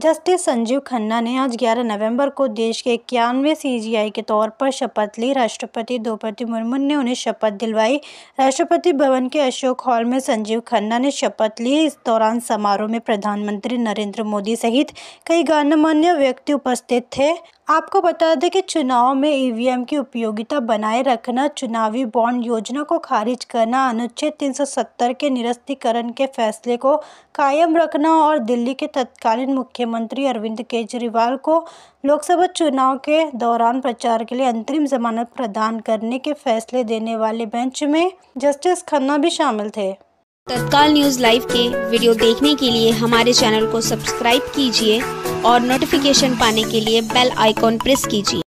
justice Sanjeev Khanna ने आज 11 नवंबर को देश के इक्यानवे सीजीआई के तौर पर शपथ ली राष्ट्रपति द्रौपदी मुर्मू ने उन्हें शपथ दिलवाई राष्ट्रपति भवन के अशोक हॉल में संजीव खन्ना ने शपथ ली इस दौरान समारोह में प्रधानमंत्री नरेंद्र मोदी सहित कई गणमान्य व्यक्ति उपस्थित थे आपको बता दें कि चुनाव में ईवीएम की उपयोगिता बनाए रखना चुनावी बॉन्ड योजना को खारिज करना अनुच्छेद 370 के निरस्तीकरण के फैसले को कायम रखना और दिल्ली के तत्कालीन मुख्य मुख्यमंत्री अरविंद केजरीवाल को लोकसभा चुनाव के दौरान प्रचार के लिए अंतरिम जमानत प्रदान करने के फैसले देने वाले बेंच में जस्टिस खन्ना भी शामिल थे तत्काल न्यूज लाइव के वीडियो देखने के लिए हमारे चैनल को सब्सक्राइब कीजिए और नोटिफिकेशन पाने के लिए बेल आइकॉन प्रेस कीजिए